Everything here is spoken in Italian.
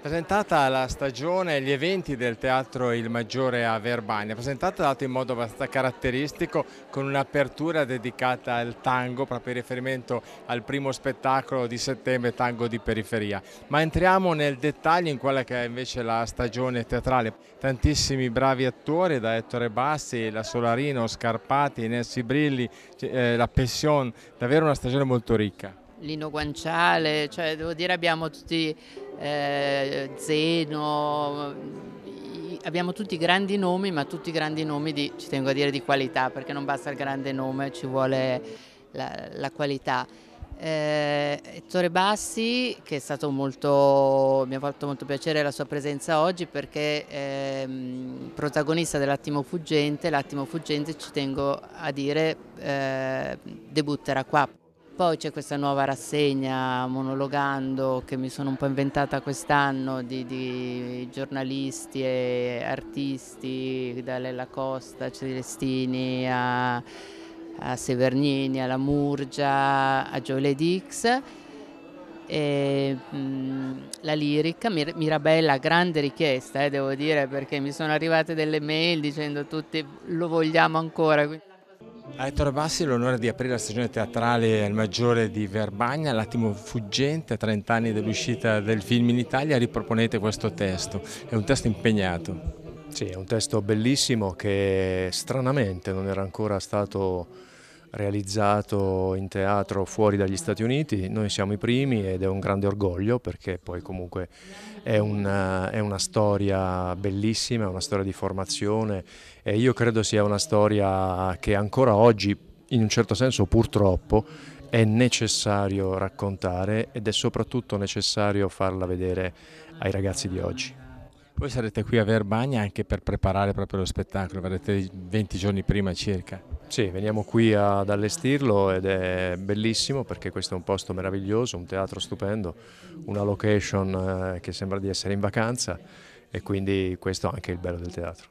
Presentata la stagione gli eventi del Teatro Il Maggiore a Verbania, presentata dato in modo abbastanza caratteristico con un'apertura dedicata al tango, proprio in riferimento al primo spettacolo di settembre, Tango di Periferia. Ma entriamo nel dettaglio in quella che è invece la stagione teatrale. Tantissimi bravi attori, da Ettore Bassi, la Solarino, Scarpati, Nessi Brilli, eh, la Pession, davvero una stagione molto ricca. Lino Guanciale, cioè devo dire abbiamo tutti eh, Zeno, abbiamo tutti grandi nomi, ma tutti grandi nomi di, ci tengo a dire, di qualità, perché non basta il grande nome, ci vuole la, la qualità. Eh, Ettore Bassi, che è stato molto, mi ha fatto molto piacere la sua presenza oggi perché è ehm, protagonista dell'Attimo Fuggente, l'Attimo Fuggente ci tengo a dire eh, debutterà qua. Poi c'è questa nuova rassegna monologando che mi sono un po' inventata quest'anno di, di giornalisti e artisti, da Lella Costa, Celestini a, a Severnini, alla Murgia, a Joe Dix. E, mh, mm, la lirica, Mir Mirabella, grande richiesta, eh, devo dire, perché mi sono arrivate delle mail dicendo tutti lo vogliamo ancora. A Ettore Bassi l'onore di aprire la stagione teatrale al Maggiore di Verbagna, L'attimo fuggente, a 30 anni dell'uscita del film in Italia, riproponete questo testo, è un testo impegnato. Sì, è un testo bellissimo che stranamente non era ancora stato realizzato in teatro fuori dagli Stati Uniti, noi siamo i primi ed è un grande orgoglio perché poi comunque è una, eh, è una storia bellissima, è una storia di formazione e io credo sia una storia che ancora oggi in un certo senso purtroppo è necessario raccontare ed è soprattutto necessario farla vedere ai ragazzi di oggi. Voi sarete qui a Verbagna anche per preparare proprio lo spettacolo, verrete 20 giorni prima circa. Sì, veniamo qui ad allestirlo ed è bellissimo perché questo è un posto meraviglioso, un teatro stupendo, una location eh, che sembra di essere in vacanza e quindi questo è anche il bello del teatro.